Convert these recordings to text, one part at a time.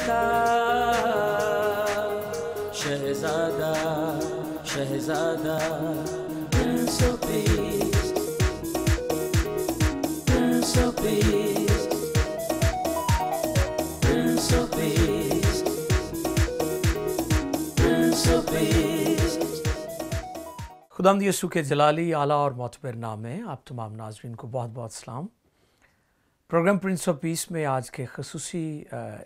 खुदाम यसु के जलाली आला और मोतबर नाम है आप तमाम नाजरन को बहुत बहुत सलाम प्रोग्राम प्रिंस ऑफ पीस में आज के खसूसी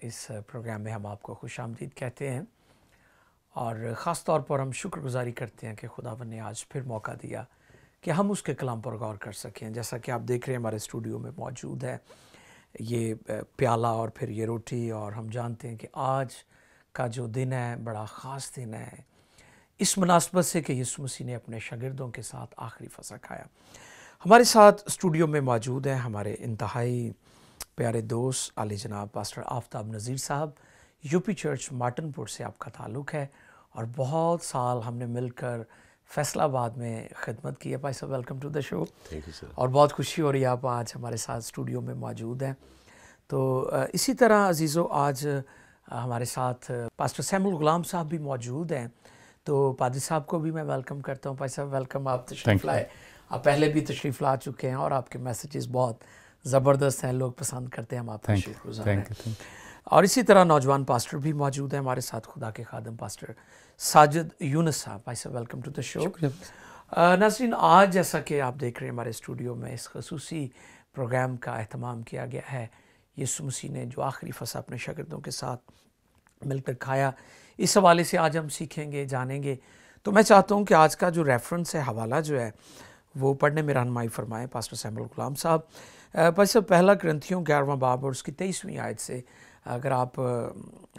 इस प्रोग्राम में हम आपको खुश आमदीद कहते हैं और ख़ास तौर पर हम शुक्रगुजारी करते हैं कि खुदा ने आज फिर मौका दिया कि हम उसके कलाम पर गौर कर सकें जैसा कि आप देख रहे हैं हमारे स्टूडियो में मौजूद है ये प्याला और फिर ये रोटी और हम जानते हैं कि आज का जो दिन है बड़ा ख़ास दिन है इस मुनासबत से कि यसु मसीह ने अपने शागिदों के साथ आखिरी फसा खाया हमारे साथ स्टूडियो में मौजूद हैं हमारे इंतहाई प्यारे दोस्त आली जनाब पास्टर आफ्ताब नज़ीर साहब यूपी चर्च माटनपुर से आपका ताल्लुक है और बहुत साल हमने मिलकर फैसलाबाद में खिदमत की है भाई साहब welcome to the show thank you sir और बहुत खुशी हो रही है आप आज हमारे साथ स्टूडियो में मौजूद हैं तो इसी तरह अजीज़ो आज हमारे साथ पास्टर सैमुल गुलाम साहब भी मौजूद हैं तो पादी साहब को भी मैं वेलकम करता हूँ भाई साहब वेलकम आप तशरीफ लाए आप पहले भी तशरीफ़ ला चुके हैं और आपके मैसेजेस बहुत ज़बरदस्त हैं लोग पसंद करते हैं हम आपका शुक्रगुजार हैं और इसी तरह नौजवान पास्टर भी मौजूद हैं हमारे साथ खुदा के खादम पास्टर साजिद यूनस साहब आई साहब वेलकम टू द शो नाजरीन आज जैसा कि आप देख रहे हैं हमारे स्टूडियो में इस खसूसी प्रोग्राम का अहतमाम किया गया है यसु मसीह ने जो आखिरी फसा अपने शागिर्दों के साथ मिलकर खाया इस हवाले से आज हम सीखेंगे जानेंगे तो मैं चाहता हूँ कि आज का जो रेफरेंस है हवाला जो है वो पढ़ने में रहनमाई फरमाएँ पास्टर सैमुल गुलाम साहब पर सब पहला ग्रंथियों ग्यारहवा बाब और उसकी तेईसवीं आयत से अगर आप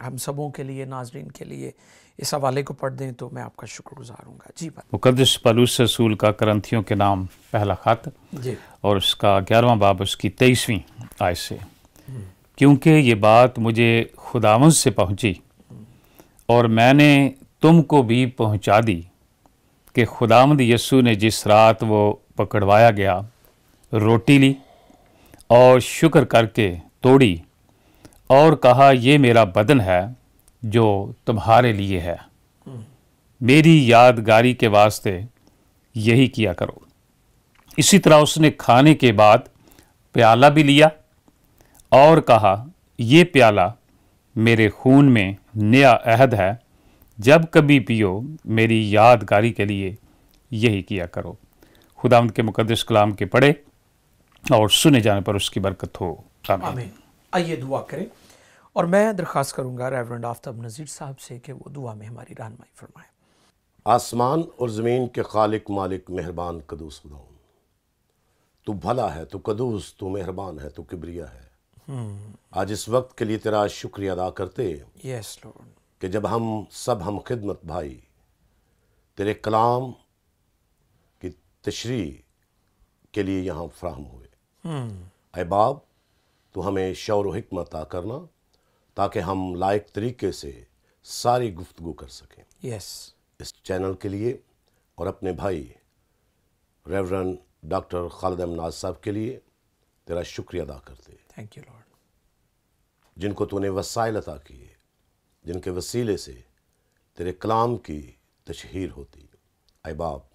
हम सबों के लिए नाजरीन के लिए इस हवाले को पढ़ दें तो मैं आपका शुक्रगुजार हूँ जी मुकदस पलूस रसूल का ग्रंथियों के नाम पहला ख़त जी और उसका ग्यारहवा बाब उसकी तेईसवीं आयत से हम्म। क्योंकि ये बात मुझे खुदावंश से पहुँची हम्म। और मैंने तुमको भी पहुँचा दी कि खुदामद यस्सु ने जिस रात वो पकड़वाया गया रोटी ली और शुक्र करके तोड़ी और कहा ये मेरा बदन है जो तुम्हारे लिए है मेरी यादगारी के वास्ते यही किया करो इसी तरह उसने खाने के बाद प्याला भी लिया और कहा यह प्याला मेरे खून में नया अहद है जब कभी पियो मेरी यादगारी के लिए यही किया करो खुदा उनके मुकदस कलाम के पढ़े और सुने जाने पर उसकी बरकत हो आइए दुआ करें और मैं दरख्वास्त करूंगा रेवरेंड आफ्ताब नज़ीर साहब से कि वो दुआ में हमारी रहनमाई फरमाए आसमान और ज़मीन के खालिक मालिक मेहरबान कदूस खुदाऊन तू भला है तू कदूस तू मेहरबान है तू किबरिया है हम्म। आज इस वक्त के लिए तेरा शुक्रिया अदा करते यस लॉर्ड कि जब हम सब हम खिदमत भाई तेरे कलाम की तशरी के लिए यहाँ फ्राहम हुए अः बाब तो हमें शौर हमत अता करना ताकि हम लायक तरीके से सारी गुफ्तु कर सकें यस इस चैनल के लिए और अपने भाई रेवरन डॉक्टर खालिद अमनाज साहब के लिए तेरा शुक्रिया अदा करते थैंक यू लॉर्ड जिनको तूने वसाइल अता किए जिनके वसीले से तेरे कलाम की तशहर होती अहबाब बाप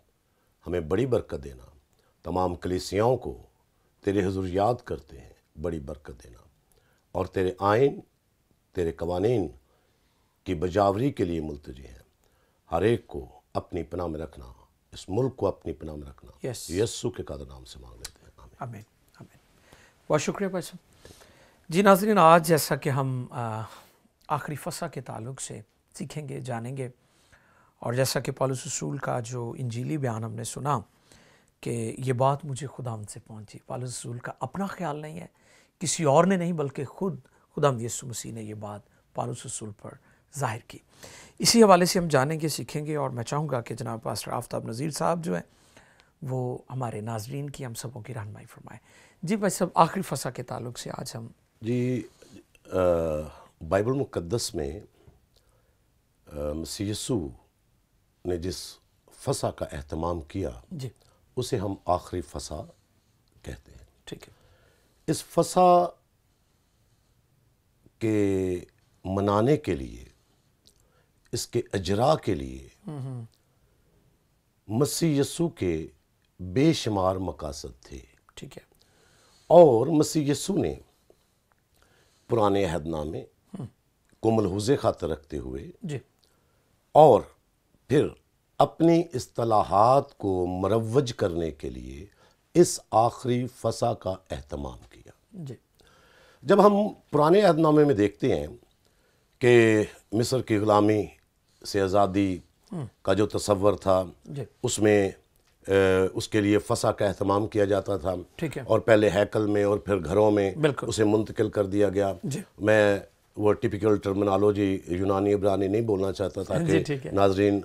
हमें बड़ी बरकत देना तमाम कलिसियाओं को तेरे हजूर याद करते हैं बड़ी बरकत देना और तेरे आयन तेरे कवानीन की बजावरी के लिए मुलतजी हैं हर एक को अपनी पना में रखना इस मुल्क को अपनी पना में रखना यस्सु के कदर नाम से मांग लेते हैं बहुत शुक्रिया भाई साहब जी नाजरीन आज जैसा कि हम आ, आखिरी फसा के ताल्लुक से सीखेंगे जानेंगे और जैसा कि पॉलिस रसूल का जो इंजीली बयान हमने सुना कि ये बात मुझे खुदा से पहुंची पॉलिस रसूल का अपना ख्याल नहीं है किसी और ने नहीं बल्कि खुद खुदा यसु मसीह ने यह बात पॉलिस रसूल पर ज़ाहिर की इसी हवाले से हम जानेंगे सीखेंगे और मैं चाहूँगा कि जनाब पास्टर आफ्ताब नज़ीर साहब जो हैं वो हमारे नाजरीन की हम सबों की रहनमाई फरमाएँ जी भाई सब आखिरी फसा के ताल्लुक से आज हम जी आ... बाइबल मुक़दस में यसु ने जिस फसा का अहतमाम किया जी उसे हम आखिरी फसा कहते हैं ठीक है इस फसा के मनाने के लिए इसके अजरा के लिए हम्म। मसीह यसु के बेशुमार मकासद थे ठीक है और मसीह यसु ने पुराने अहदनामे को मलहूज ख़ातर रखते हुए जी और फिर अपनी असलाहत को मरवज करने के लिए इस आखिरी फसा का अहतमाम किया जी जब हम पुराने अहदनामे में देखते हैं कि मिस्र की ग़ुलामी से आज़ादी हम्म। का जो तस्वर था उसमें ए, उसके लिए फसा का अहतमाम किया जाता था ठीक है और पहले हैकल में और फिर घरों में उसे मुंतकिल कर दिया गया मैं वो टिपिकल टर्मिनोलॉजी यूनानी इब्रानी नहीं बोलना चाहता था हाँ कि नाजरीन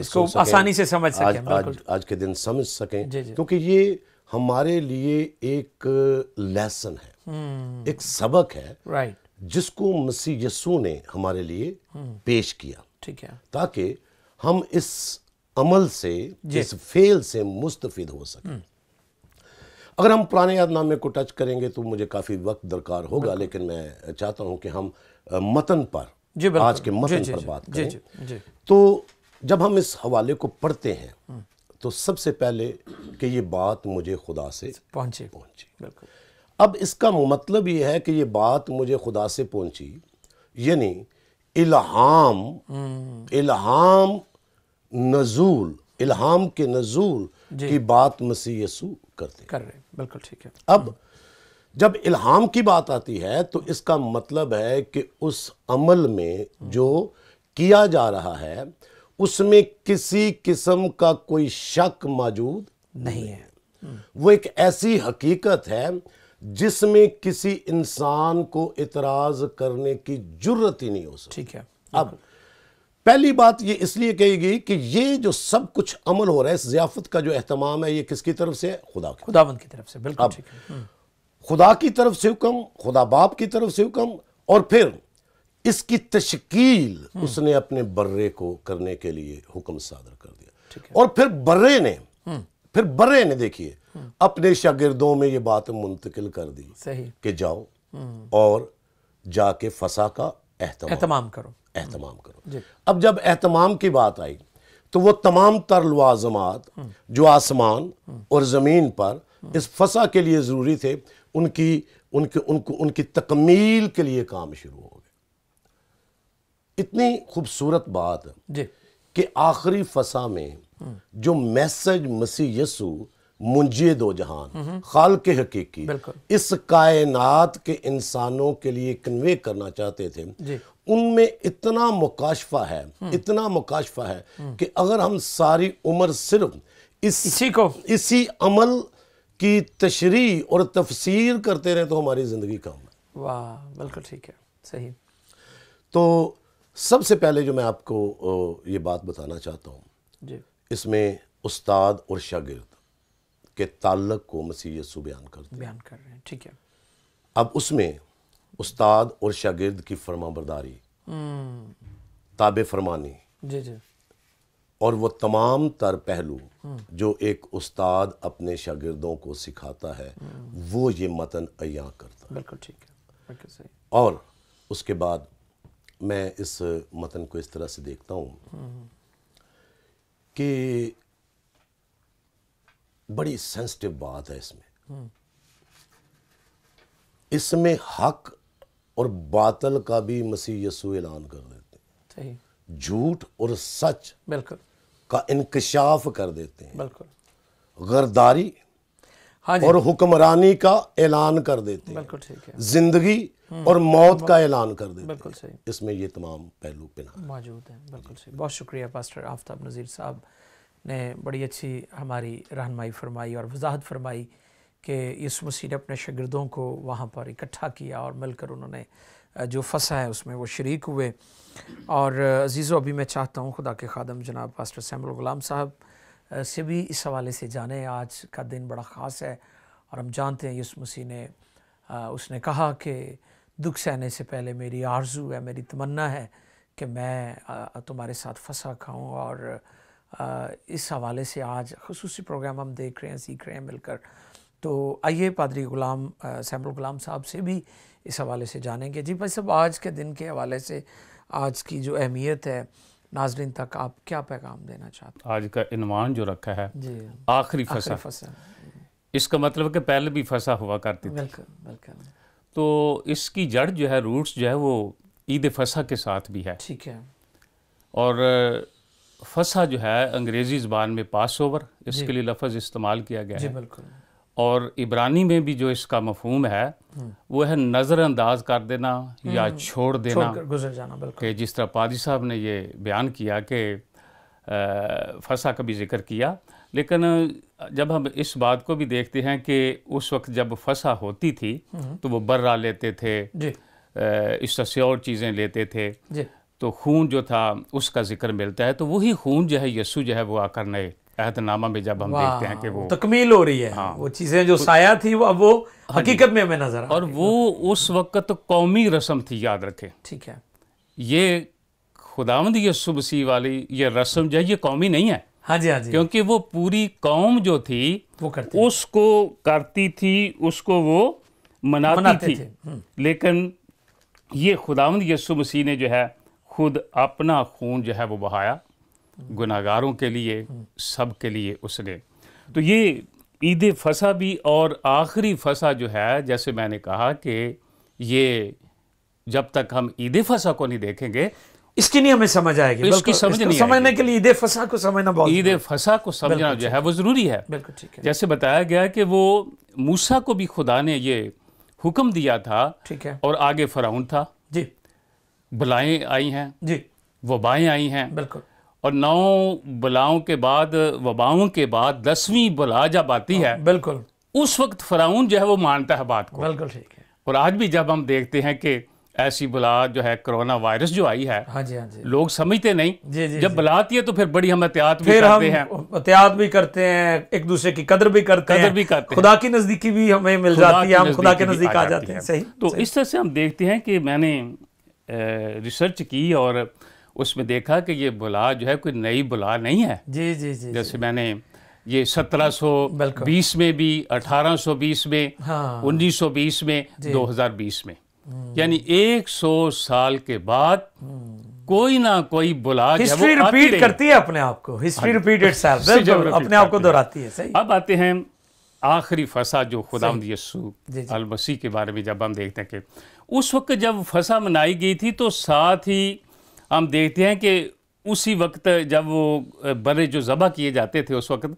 इसको आसानी से समझ सकें आज, आज, आज के दिन समझ सकें क्योंकि ये हमारे लिए एक लेसन है हम्म। एक सबक है राइट जिसको मसीह यसू ने हमारे लिए हम्म। पेश किया ठीक है ताकि हम इस अमल से इस फेल से मुस्तफ़ हो सकें हम्म। अगर हम पुराने यादनामे को टच करेंगे तो मुझे काफ़ी वक्त दरकार होगा लेकिन मैं चाहता हूँ कि हम मतन पर आज के मतन पर बात करें तो जब हम इस हवाले को पढ़ते हैं हम्म। तो सबसे पहले कि ये बात मुझे खुदा से पहुंची पहुंची अब इसका मतलब ये है कि ये बात मुझे खुदा से पहुंची यानी इल्हाम हम्म। इल्हाम नजूल इल्हाम के नजूल की बात मसीह यसू करते कर रहे बिल्कुल ठीक है अब जब इल्हाम की बात आती है तो इसका मतलब है कि उस अमल में जो किया जा रहा है उसमें किसी किस्म का कोई शक मौजूद नहीं है वो एक ऐसी हकीकत है जिसमें किसी इंसान को इतराज करने की जरूरत ही नहीं हो सकती ठीक है अब पहली बात ये इसलिए गई कि ये जो सब कुछ अमल हो रहा है इस जियाफत का जो अहतमाम है ये किसकी तरफ से है खुदा की खुदावंद की तरफ से बिल्कुल ठीक है हम्म। खुदा की तरफ से हुक्म खुदा बाप की तरफ से हुक्म और फिर इसकी तशकील हम्म। उसने अपने बर्रे को करने के लिए हुक्म सादर कर दिया और फिर बर्रे ने हम्म। फिर बर्रे ने देखिए अपने शागिर्दों में ये बात मुंतकिल कर दी सही कि जाओ और जाके फसा का एहतमाम करो एहतमाम करो अब जब एहतमाम की बात आई तो वो तमाम तर लवाजमात जो आसमान और ज़मीन पर इस फसा के लिए ज़रूरी थे उनकी उनके उनको उनकी तकमील के लिए काम शुरू हो गया इतनी खूबसूरत बात है कि आखिरी फसा में जो मैसेज मसीह यसु मुंजे दो जहान खाल के हकीकी इस कायनात के इंसानों के लिए कन्वे करना चाहते थे उनमें इतना मुकाशफा है इतना मुकाशफा है कि अगर हम सारी उम्र सिर्फ इस, इसी को इसी अमल की तशरी और तफसीर करते रहे तो हमारी ज़िंदगी कम है वाह बिल्कुल ठीक है सही तो सबसे पहले जो मैं आपको ये बात बताना चाहता हूँ इसमें उस्ताद और शागिर्द के ताल्लक को मसीह बयान कर बयान कर रहे हैं ठीक है अब उसमें उस्ताद और शागिर्द की फरमा बरदारी ताब फरमानी जी जी और वो तमाम तर पहलू जो एक उस्ताद अपने शागिर्दों को सिखाता है वो ये मतन अया करता है बिल्कुल ठीक है सही और उसके बाद मैं इस मतन को इस तरह से देखता हूँ कि बड़ी सेंसिटिव बात है इसमें हम्म। इसमें हक और बातल का भी मसीह यसु ऐलान कर देते हैं झूठ और सच बिल्कुल का इंकशाफ कर देते हैं बिल्कुल गर्दारी हाँ और हुक्मरानी का ऐलान कर देते हैं बिल्कुल ठीक है जिंदगी और मौत का ऐलान कर देते बिल्कुल सही इसमें ये तमाम पहलू पिना मौजूद हैं बिल्कुल सही बहुत शुक्रिया पास्टर आफ्ताब नज़ीर साहब ने बड़ी अच्छी हमारी रहनमाई फरमाई और वजाहत फरमाई कि इस मसीह ने अपने शगिरदों को वहाँ पर इकट्ठा किया और मिलकर उन्होंने जो फसा है उसमें वो शरीक हुए और अजीज़ो अभी मैं चाहता हूँ खुदा के खादम जनाब पास्टर सैमुल गुलाम साहब से भी इस हवाले से जाने आज का दिन बड़ा ख़ास है और हम जानते हैं यूस मसीह ने उसने कहा कि दुख सहने से पहले मेरी आरजू है मेरी तमन्ना है कि मैं तुम्हारे साथ फंसा खाऊँ और इस हवाले से आज खसूस प्रोग्राम हम देख रहे हैं सीख रहे हैं मिलकर तो आइए पादरी गुलाम सैमुल गुलाम साहब से भी इस हवाले से जानेंगे जी भाई साहब आज के दिन के हवाले से आज की जो अहमियत है नाजरीन तक आप क्या पैगाम देना चाहते हैं आज का इनवान जो रखा है आखिरी फसा, फसा। इसका मतलब कि पहले भी फसा हुआ करती थी बिल्कुल तो इसकी जड़ जो है रूट्स जो है वो ईद फसा के साथ भी है ठीक है और फसा जो है अंग्रेज़ी ज़बान में पास ओवर इसके लिए लफज इस्तेमाल किया गया है बिल्कुल और इब्रानी में भी जो इसका मफहम है हम्म। वो है नज़रअंदाज कर देना हम्म। या छोड़ देना गुजर जाना बिल्कुल जिस तरह पादी साहब ने ये बयान किया कि फसा का भी जिक्र किया लेकिन जब हम इस बात को भी देखते हैं कि उस वक्त जब फसा होती थी हम्म। तो वो बर्रा लेते थे इस तरह से और चीज़ें लेते थे तो खून जो था उसका जिक्र मिलता है तो वही खून जो है यसु जो है वो आकर नए अहदनामा में जब हम देखते हैं कि वो तकमील हो रही है हाँ, वो चीज़ें जो साया थी वो अब वो हाँ हकीकत में हमें नज़र और वो उस वक्त कौमी रस्म थी याद रखें ठीक है ये खुदावंद ये सुबसी वाली ये रस्म जो है ये कौमी नहीं है हाँ जी हाँ जी क्योंकि वो पूरी कौम जो थी वो करती उसको करती थी उसको वो मनाती मनाते थी हम्म। लेकिन ये खुदावंद यसु मसीह ने जो है खुद अपना खून जो है वो बहाया गुनागारों के लिए हम्म। सब के लिए उसने तो ये ईद फसा भी और आखिरी फसा जो है जैसे मैंने कहा कि ये जब तक हम ईद फसा को नहीं देखेंगे इसकी नहीं हमें समझ आएगी इसकी समझ इसको नहीं समझने के लिए ईद फसा को समझना बहुत ईद फसा को समझना जो है वो ज़रूरी है बिल्कुल ठीक है जैसे बताया गया कि वो मूसा को भी खुदा ने ये हुक्म दिया था ठीक है और आगे फराउन था जी भलाएं आई हैं जी वबाएं आई हैं बिल्कुल और नौ बलाओं के बाद वबाओं के बाद दसवीं बला जब आती है बिल्कुल उस वक्त फ़राउन जो है वो मानता है बात को बिल्कुल ठीक है और आज भी जब हम देखते हैं कि ऐसी बला जो है कोरोना वायरस जो आई है हाँ जी हाँ जी लोग समझते नहीं जी जी जब बला है तो फिर बड़ी हम एहतियात भी करते हैं एहतियात भी करते हैं एक दूसरे की कदर भी करते कदर हैं भी करते हैं खुदा की नज़दीकी भी हमें मिल जाती है हम खुदा के नज़दीक आ जाते हैं सही तो इस तरह से हम देखते हैं कि मैंने रिसर्च की और उसमें देखा कि ये बुला जो है कोई नई बुला नहीं है जी जी जी जैसे जी। मैंने ये 1720 में भी 1820 में हाँ। 1920 में 2020 में हम्म। यानी 100 साल के बाद हम्म। कोई ना कोई बुला हिस्ट्री रिपीट करती है अपने आप को हिस्ट्री हाँ रिपीट अपने आप को दोहराती है सही अब आते हैं आखिरी फसा जो खुदाम यसू अल मसीह के बारे में जब हम देखते हैं कि उस वक्त जब फसा मनाई गई थी तो साथ ही हम देखते हैं कि उसी वक्त जब वो बरे जो ज़बह किए जाते थे उस वक्त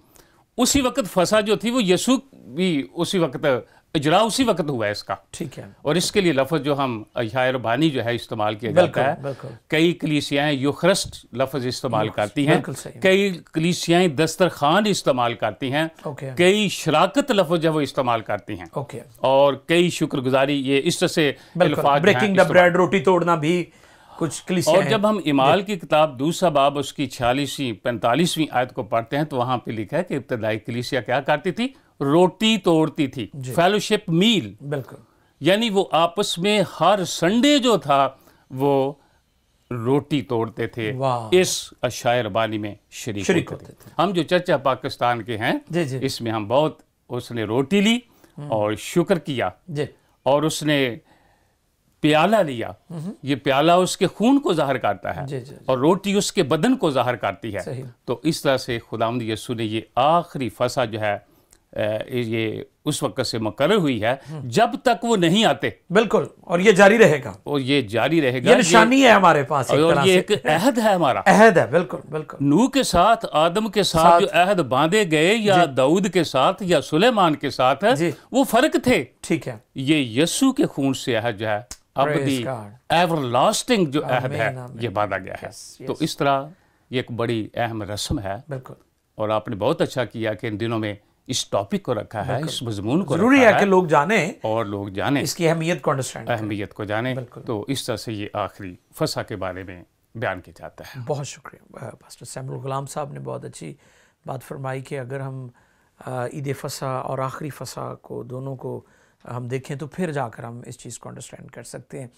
उसी वक्त फसा जो थी वो यसु भी उसी वक्त इजरा उसी वक्त हुआ है इसका ठीक है और इसके लिए लफ्ज़ जो हम रबानी जो है इस्तेमाल किया जाता है कई कलीसियाएं युखरस्ट लफ्ज़ इस्तेमाल करती हैं कई दस्तर दस्तरखान इस्तेमाल करती हैं कई शराकत लफ्ज़ जो वो इस्तेमाल करती हैं और कई शुक्रगुजारी ये इस तरह से ब्रेकिंग द ब्रेड रोटी तोड़ना भी कुछ और जब हम इमाल की किताब दूसरा बाब उसकी छियालीसवीं पैंतालीसवीं आयत को पढ़ते हैं तो वहां पे लिखा है कि इब्तदाई कलिसिया क्या करती थी रोटी तोड़ती थी फेलोशिप मील बिल्कुल यानी वो आपस में हर संडे जो था वो रोटी तोड़ते थे इस अशायर बानी में शरीक, शरीक होते, होते थे।, थे हम जो चर्चा पाकिस्तान के हैं इसमें हम बहुत उसने रोटी ली हम्म। और शुक्र किया और उसने प्याला लिया हम्म। ये प्याला उसके खून को जाहिर करता है जे, जे, जे। और रोटी उसके बदन को जाहिर करती है तो इस तरह से खुदाम यसु ने ये आखिरी फसा जो है ये उस वक्त से मकर हुई है हम्म। जब तक वो नहीं आते बिल्कुल और ये जारी रहेगा और ये जारी रहेगा ये निशानी है हमारे पास और ये एक अहद है हमारा अहद है बिल्कुल बिल्कुल नू के साथ आदम के साथ, साथ जो अहद बांधे गए या दाऊद के साथ या सुलेमान के साथ है वो फर्क थे ठीक है ये यस्सु के खून से अहद जो है अबदी लास्टिंग जो अहद है ये बांधा गया है तो इस तरह ये एक बड़ी अहम रस्म है और आपने बहुत अच्छा किया कि इन दिनों में इस टॉपिक को रखा है इस मजमून को जरूरी है कि लोग जाने और लोग जाने इसकी अहमियत को अंडरस्टैंड अहमियत को जाने तो इस तरह से ये आखिरी फसा के बारे में बयान किया जाता है बहुत शुक्रिया पास्टर सैमुल गुलाम साहब ने बहुत अच्छी बात फरमाई कि अगर हम ईद फसा और आखिरी फसा को दोनों को हम देखें तो फिर जाकर हम इस चीज़ को अंडरस्टैंड कर सकते हैं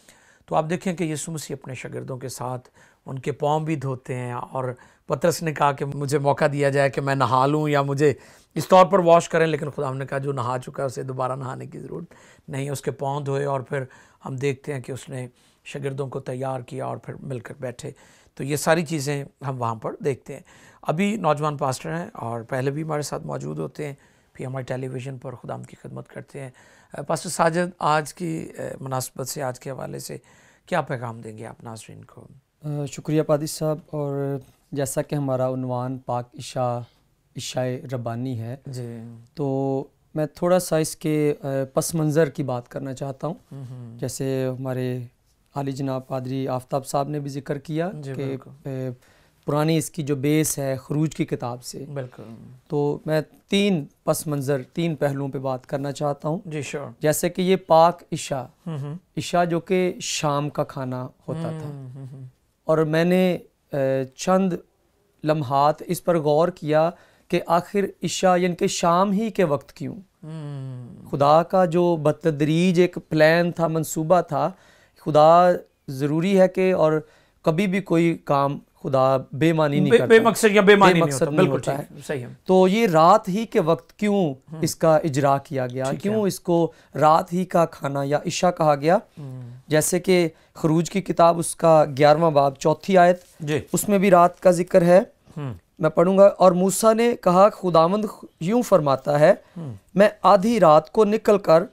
तो आप देखें कि यीशु मसीह अपने शागिर्दों के साथ उनके पाँव भी धोते हैं और पतरस ने कहा कि मुझे मौका दिया जाए कि मैं नहा लूँ या मुझे इस तौर पर वॉश करें लेकिन खुदा ने कहा जो नहा चुका है उसे दोबारा नहाने की ज़रूरत नहीं उसके पाँव धोए और फिर हम देखते हैं कि उसने शागिर्दों को तैयार किया और फिर मिलकर बैठे तो ये सारी चीज़ें हम वहाँ पर देखते हैं अभी नौजवान पास्टर हैं और पहले भी हमारे साथ मौजूद होते हैं फिर हमारे टेलीविज़न पर खुदाम की खदमत करते हैं पास्टर साजिद आज की मुनासबत से आज के हवाले से क्या पैगाम देंगे आप नाजरन को शुक्रिया पादी साहब और जैसा कि हमारा उनवान पाक इशा इशाए रबानी है जी तो मैं थोड़ा सा इसके पस मंज़र की बात करना चाहता हूँ हम्म, हम्म। जैसे हमारे आली जनाब पादरी आफ्ताब साहब ने भी जिक्र किया कि पुरानी इसकी जो बेस है खरूज की किताब से बिल्कुल तो मैं तीन पस मंज़र तीन पहलुओं पे बात करना चाहता हूँ जी श्योर जैसे कि ये पाक इशा इशा हम्म, हम्म। जो कि शाम का खाना होता था हम्म, और मैंने चंद लम्हात इस पर गौर किया कि आखिर इशा यानी कि शाम ही के वक्त क्यों खुदा का जो बतदरीज एक प्लान था मंसूबा था खुदा ज़रूरी है कि और कभी भी कोई काम खुदा बेमानी नहीं बे, करता बेमकसद या बेमानी बे नहीं होता, नहीं है सही है तो ये रात ही के वक्त क्यों हम्म। इसका इजरा किया गया क्यों इसको रात ही का खाना या इशा कहा गया हम्म। जैसे कि खरूज की किताब उसका ग्यारहवा बाब चौथी आयत उसमें भी रात का जिक्र है हम्म। मैं पढ़ूंगा और मूसा ने कहा खुदामंद यूं फरमाता है मैं आधी रात को निकल कर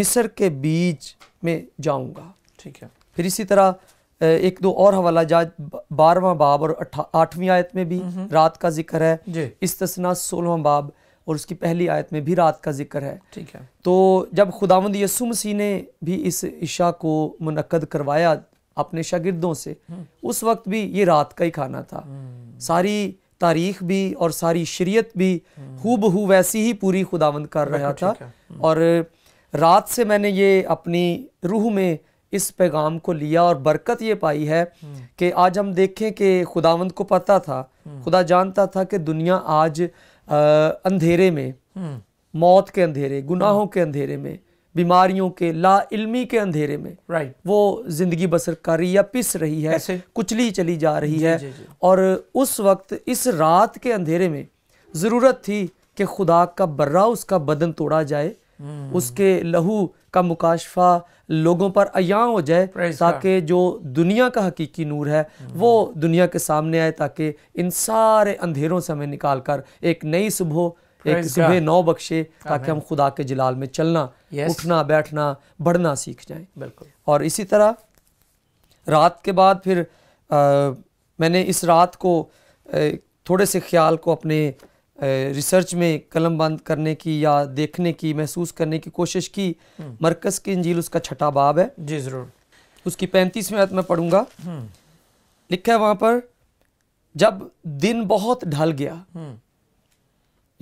मिस्र के बीच में जाऊंगा ठीक है फिर इसी तरह एक दो और हवाला जा बारवा बाब और आठवीं आयत में भी रात का जिक्र है तस्ना सोलहवा बाब और उसकी पहली आयत में भी रात का जिक्र है ठीक है तो जब खुदामद यसु मसीह ने भी इस इशा को मनक़द करवाया अपने शागिदों से हम्म। उस वक्त भी ये रात का ही खाना था हम्म। सारी तारीख भी और सारी शरीयत भी हु हम्म। वैसी ही पूरी खुदावंद कर रहा था और रात से मैंने ये अपनी रूह में इस पैगाम को लिया और बरकत ये पाई है कि आज हम देखें कि खुदावंद को पता था खुदा जानता था कि दुनिया आज आ, अंधेरे में मौत के अंधेरे गुनाहों के अंधेरे में बीमारियों के ला इल्मी के अंधेरे में राइट वो जिंदगी बसर कर रही या पिस रही है ऐसे? कुचली चली जा रही जी, है जी, जी. और उस वक्त इस रात के अंधेरे में ज़रूरत थी कि खुदा का बर्रा उसका बदन तोड़ा जाए Hmm. उसके लहू का मुकाशफा लोगों पर अया हो जाए ताकि जो दुनिया का हकीकी नूर है hmm. वो दुनिया के सामने आए ताकि इन सारे अंधेरों से हमें निकाल कर एक नई सुबह एक सुबह नौ बख्शे ताकि हम खुदा के जलाल में चलना उठना बैठना बढ़ना सीख जाएं बिल्कुल और इसी तरह रात के बाद फिर आ, मैंने इस रात को ए, थोड़े से ख्याल को अपने रिसर्च में कलम बंद करने की या देखने की महसूस करने की कोशिश की हम्म। मरकज़ की इंजील उसका छठा बाब है जी ज़रूर उसकी पैंतीसवीं आयत पढ़ूंगा हम्म। लिखा है वहां पर जब दिन बहुत ढल गया हम्म।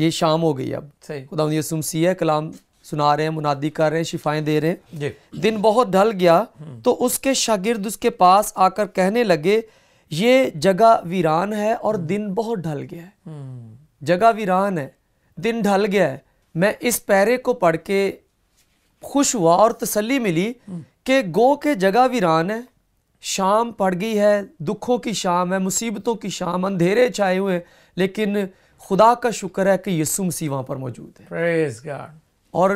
ये शाम हो गई अब खुदा सुमसी है कलाम सुना रहे हैं मुनादी कर रहे हैं शिफाएं दे रहे हैं दिन बहुत ढल गया तो उसके शागिर्द उसके पास आकर कहने लगे ये जगह वीरान है और दिन बहुत ढल गया है जगह वीरान है दिन ढल गया है मैं इस पैरे को पढ़ के खुश हुआ और तसली मिली कि गो के जगह वीरान है शाम पड़ गई है दुखों की शाम है मुसीबतों की शाम अंधेरे छाए हुए लेकिन खुदा का शुक्र है कि यसु मसीह वहाँ पर मौजूद है प्रेज गॉड और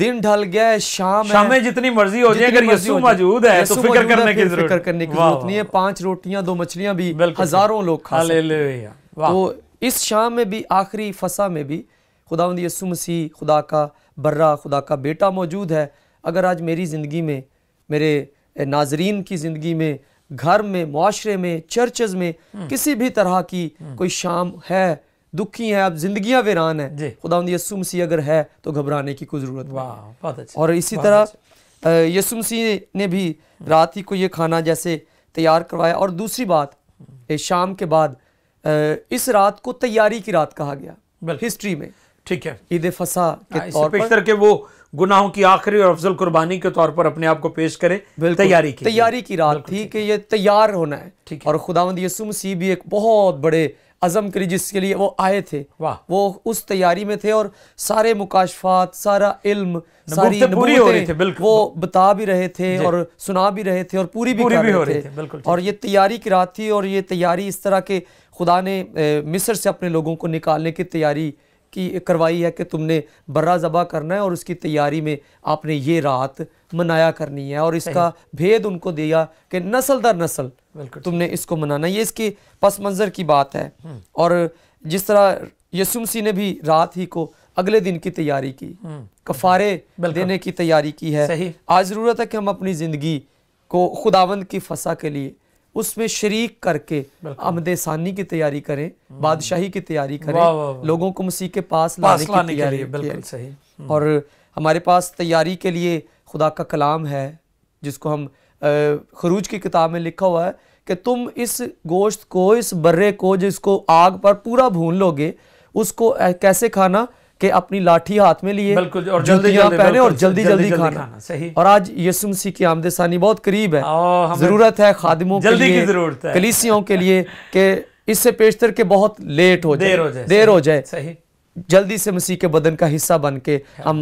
दिन ढल गया है शाम शाम है, जितनी मर्जी हो जाए अगर यीशु मौजूद है तो फिक्र करने की जरूरत नहीं है पांच रोटियां दो मछलियां भी हजारों लोग खा ले हैं तो इस शाम में भी आखिरी फसा में भी खुदा यसु मसीह खुदा का बर्रा खुदा का बेटा मौजूद है अगर आज मेरी ज़िंदगी में मेरे नाजरीन की ज़िंदगी में घर में माशरे में चर्चज़ में हम्म। किसी भी तरह की हम्म। कोई शाम है दुखी है अब जिंदगियां वीरान हैं खुदा यसु मसीह अगर है तो घबराने की कोई ज़रूरत नहीं और इसी तरह यसु मसीह ने भी हम्म। रात ही को ये खाना जैसे तैयार करवाया और दूसरी बात शाम के बाद इस रात को तैयारी की रात कहा गया हिस्ट्री में ठीक है ईद फसा के हाँ, तौर पर के वो गुनाहों की आखिरी और अफजल कुर्बानी के तौर पर अपने आप को पेश करें तैयारी की तैयारी की रात थी कि ये तैयार होना है ठीक है और खुदावंद यसु मसीह भी एक बहुत बड़े अज़म करी जिसके लिए वो आए थे वाह वो उस तैयारी में थे और सारे मुकाशफात सारा इल्म सारी पूरी हो रही थी बिल्कुल वो बता भी रहे थे और सुना भी रहे थे और पूरी भी, पूरी भी हो रही थी बिल्कुल और ये तैयारी की रात थी और ये तैयारी इस तरह के खुदा ने मिस्र से अपने लोगों को निकालने की तैयारी की करवाई है कि तुमने बर्रा ज़बा करना है और उसकी तैयारी में आपने ये रात मनाया करनी है और इसका भेद उनको दिया कि नस्ल दर नस्ल तुमने इसको मनाना ये इसकी पस मंज़र की बात है हम्म। और जिस तरह यसुमसी ने भी रात ही को अगले दिन की तैयारी की हम्म। कफारे देने की तैयारी की है आज ज़रूरत है कि हम अपनी ज़िंदगी को खुदावंद की फसा के लिए उसमें शरीक करके आमदेसानी की तैयारी करें हम्म। बादशाही की तैयारी करें वाँ वाँ। लोगों को मसीह के पास, पास लाने की तैयारी बिल्कुल सही हम्म। और हमारे पास तैयारी के लिए खुदा का कलाम है जिसको हम खरूज की किताब में लिखा हुआ है कि तुम इस गोश्त को इस बर्रे को जिसको आग पर पूरा भून लोगे उसको कैसे खाना कि अपनी लाठी हाथ में लिए और जल्दी जल्दी पहने और जल्दी जल्दी खाना सही और आज यसुम सी की आमदेसानी बहुत करीब है जरूरत है खादिमों के लिए जरूरत है कलीसियों के लिए के इससे पेशतर के बहुत लेट हो जाए देर हो जाए सही जल्दी से मसीह के बदन का हिस्सा बन के हाँ। हम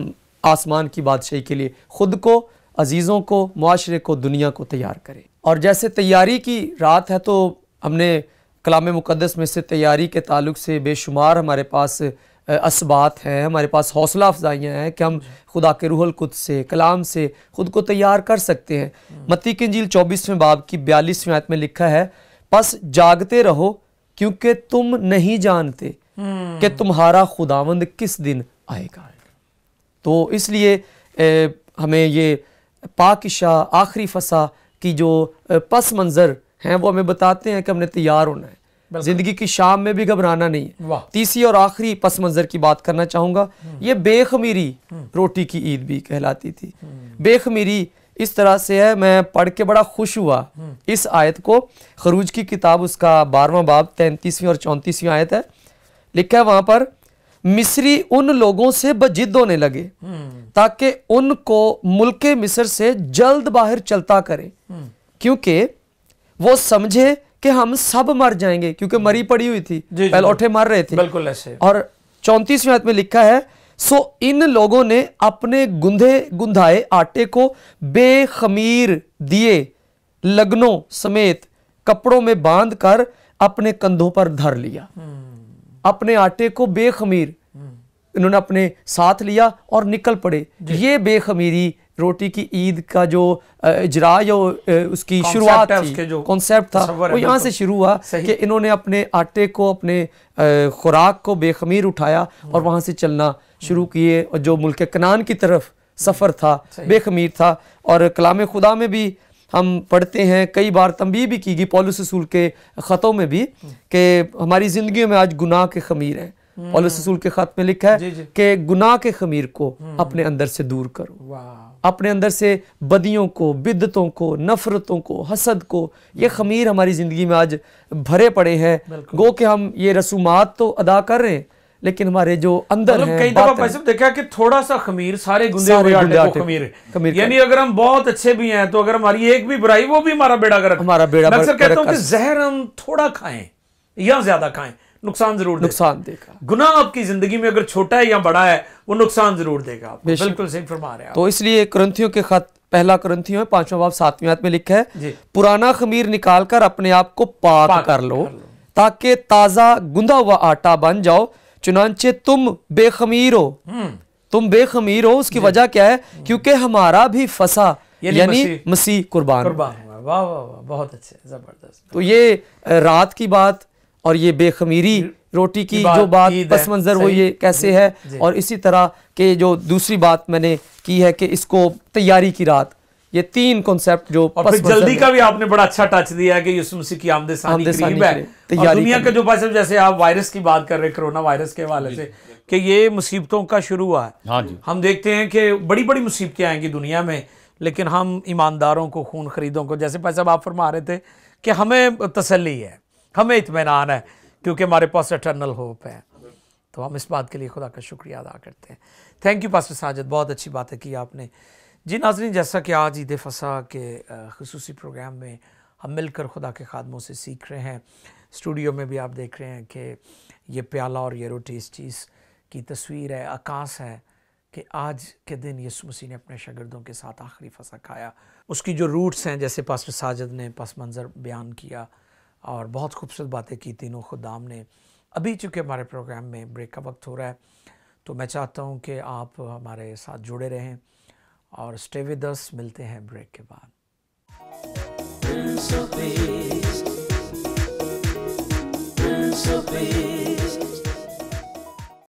आसमान की बादशाही के लिए खुद को अजीज़ों को माशरे को दुनिया को तैयार करें और जैसे तैयारी की रात है तो हमने कलाम मुकदस में से तैयारी के ताल्लुक से बेशुमार हमारे पास इसबात हैं हमारे पास हौसला अफजाइयाँ हैं कि हम खुदा के रूहल खुद से कलाम से ख़ुद को तैयार कर सकते हैं मती के झील चौबीसवें बाब की बयालीसवें आयत में लिखा है बस जागते रहो क्योंकि तुम नहीं जानते हम्म। कि तुम्हारा खुदावंद किस दिन आएगा तो इसलिए हमें ये पाकिशा आखिरी फसा की जो पस मंज़र हैं वो हमें बताते हैं कि हमने तैयार होना है जिंदगी की शाम में भी घबराना नहीं है तीसरी और आखिरी पस मंजर की बात करना चाहूंगा हम्म। ये बेखमीरी हम्म। रोटी की ईद भी कहलाती थी हम्म। बेखमीरी इस तरह से है मैं पढ़ के बड़ा खुश हुआ इस आयत को खरूज की किताब उसका बारहवां बाब तैंतीसवीं और चौंतीसवीं आयत है लिखा है वहां पर मिस्री उन लोगों से बजिद होने लगे ताकि उनको मुल्क मिस्र से जल्द बाहर चलता करें क्योंकि वो समझे कि हम सब मर जाएंगे क्योंकि मरी पड़ी हुई थी पहलौठे मर रहे थे बिल्कुल ऐसे और चौंतीसवें हाथ में लिखा है सो इन लोगों ने अपने गुंधे गुंधाए आटे को बेखमीर दिए लगनों समेत कपड़ों में बांध कर अपने कंधों पर धर लिया हम्म। अपने आटे को बेखमीर हम्म। इन्होंने अपने साथ लिया और निकल पड़े ये बेखमीरी रोटी की ईद का जो इजरा या उसकी शुरुआत कॉन्सेप्ट था वो यहाँ से शुरू हुआ कि इन्होंने अपने आटे को अपने खुराक को बेखमीर उठाया और हम्म। वहाँ से चलना हम्म। शुरू किए और जो मुल्क कनान की तरफ हम्म। सफ़र था बेखमीर था और कलाम खुदा में भी हम पढ़ते हैं कई बार तंबी भी की गई पॉलिस रसूल के ख़तों में भी कि हमारी ज़िंदगी में आज गुनाह के खमीर हैं पॉलिस रसूल के ख़त में लिखा है कि गुनाह के खमीर को अपने अंदर से दूर करो अपने अंदर से बदियों को बिदतों को नफ़रतों को हसद को ये खमीर हमारी ज़िंदगी में आज भरे पड़े हैं गो कि हम ये रसूमात तो अदा कर रहे हैं लेकिन हमारे जो अंदर मतलब कई दफा देखा कि थोड़ा सा खमीर सारे गुंदे हुए आटे को खमीर, खमीर यानी अगर हम बहुत अच्छे भी हैं तो अगर हमारी एक भी बुराई वो भी हमारा बेड़ा गर्क हमारा बेड़ा मैं कहता हूँ कि जहर हम थोड़ा खाएं या ज्यादा खाएं नुकसान जरूर नुकसान देगा गुना आपकी जिंदगी में अगर छोटा है या बड़ा है वो नुकसान जरूर देगा बिल्कुल सही फरमा रहे हैं तो इसलिए ग्रंथियों के खत पहला ग्रंथियों है पांचवा बाप सातवीं हाथ में लिखा है पुराना खमीर निकाल कर अपने आप को पाक, पाक कर लो, लो। ताकि ताजा गुंदा हुआ आटा बन जाओ चुनाचे तुम बेखमीर हो हम्म। तुम बेखमीर हो उसकी वजह क्या है हम्म। क्योंकि हमारा भी फसा यानी मसीह कुर्बान वाह वाह वाह बहुत अच्छे जबरदस्त तो ये रात की बात और ये बेखमीरी रोटी की जो बात पस मंज़र वो ये कैसे है और इसी तरह के जो दूसरी बात मैंने की है कि इसको तैयारी की रात ये तीन कॉन्सेप्ट जो और फिर जल्दी का भी आपने बड़ा अच्छा टच दिया है कि यूसुफ मसीह की आमदे सानी और दुनिया का जो पास जैसे आप वायरस की बात कर रहे हैं कोरोना वायरस के हवाले से कि ये मुसीबतों का शुरू हुआ है हाँ जी हम देखते हैं कि बड़ी बड़ी मुसीबतें आएंगी दुनिया में लेकिन हम ईमानदारों को खून खरीदों को जैसे पैसा आप फरमा रहे थे कि हमें तसली है हमें इतमान है क्योंकि हमारे पास अटर्नल होप है तो हम इस बात के लिए खुदा का शुक्रिया अदा करते हैं थैंक यू पास्टर साजिद बहुत अच्छी बातें की आपने जी नाजरीन जैसा कि आज ईद फसा के खसूस प्रोग्राम में हम मिलकर खुदा के खादमों से सीख रहे हैं स्टूडियो में भी आप देख रहे हैं कि ये प्याला और ये रोटी इस चीज़ की तस्वीर है आकाश है कि आज के दिन यसु मसीह ने अपने शागिर्दों के साथ आखिरी फसा खाया उसकी जो रूट्स हैं जैसे पास्टर साजिद ने पस मंज़र बयान किया और बहुत खूबसूरत बातें की तीनों खुदाम ने अभी चूँकि हमारे प्रोग्राम में ब्रेक का वक्त हो रहा है तो मैं चाहता हूँ कि आप हमारे साथ जुड़े रहें और स्टे विद अस मिलते हैं ब्रेक के बाद Peace. Peace.